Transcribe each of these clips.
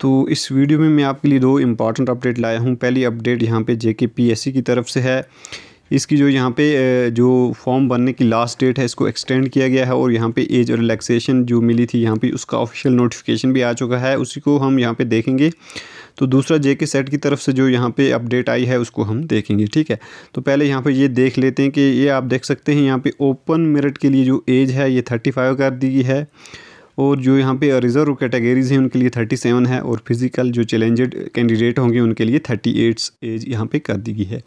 तो इस वीडियो में मैं आपके लिए दो इंपॉर्टेंट अपडेट लाया हूँ पहली अपडेट यहाँ पे जे के पी एस सी की तरफ से है इसकी जो यहाँ पे जो फॉर्म बनने की लास्ट डेट है इसको एक्सटेंड किया गया है और यहाँ पे एज और रिलैक्सेशन जो मिली थी यहाँ पे उसका ऑफिशियल नोटिफिकेशन भी आ चुका है उसी को हम यहाँ पे देखेंगे तो दूसरा जे के सेट की तरफ से जो यहाँ पे अपडेट आई है उसको हम देखेंगे ठीक है तो पहले यहाँ पे ये देख लेते हैं कि ये आप देख सकते हैं यहाँ पर ओपन मेरिट के लिए जो एज है ये थर्टी फाइव कर दी है और जो यहाँ पे रिज़र्व कैटेगरीज़ हैं उनके लिए थर्टी सेवन है और फिज़िकल जो चैलेंजेड कैंडिडेट होंगे उनके लिए थर्टी एट्स एज यहाँ पे कर दी गई है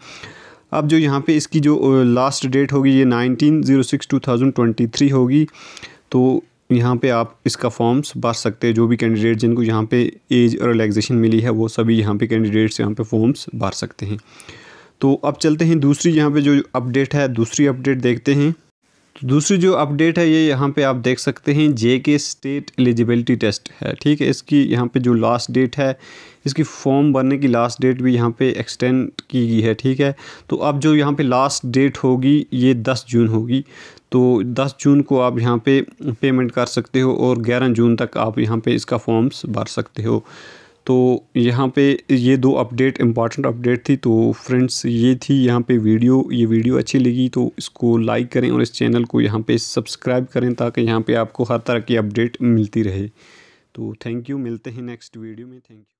अब जो यहाँ पे इसकी जो लास्ट डेट होगी ये nineteen zero six two thousand twenty three होगी तो यहाँ पे आप इसका फॉर्म्स भर सकते हैं जो भी कैंडिडेट जिनको यहाँ पे एज और रिलैक्सेशन मिली है वो सभी यहाँ पे कैंडिडेट्स यहाँ पे फॉर्म्स भर सकते हैं तो अब चलते हैं दूसरी यहाँ पे जो अपडेट है दूसरी अपडेट देखते हैं दूसरी जो अपडेट है ये यहाँ पे आप देख सकते हैं जे के स्टेट एलिजिबिलिटी टेस्ट है ठीक है इसकी यहाँ पे जो लास्ट डेट है इसकी फॉर्म भरने की लास्ट डेट भी यहाँ पे एक्सटेंड की गई है ठीक है तो अब जो यहाँ पे लास्ट डेट होगी ये 10 जून होगी तो 10 जून को आप यहाँ पे पेमेंट कर सकते हो और ग्यारह जून तक आप यहाँ पर इसका फॉर्म्स भर सकते हो तो यहाँ पे ये दो अपडेट इम्पॉर्टेंट अपडेट थी तो फ्रेंड्स ये थी यहाँ पे वीडियो ये वीडियो अच्छी लगी तो इसको लाइक करें और इस चैनल को यहाँ पे सब्सक्राइब करें ताकि यहाँ पे आपको हर तरह की अपडेट मिलती रहे तो थैंक यू मिलते हैं नेक्स्ट वीडियो में थैंक यू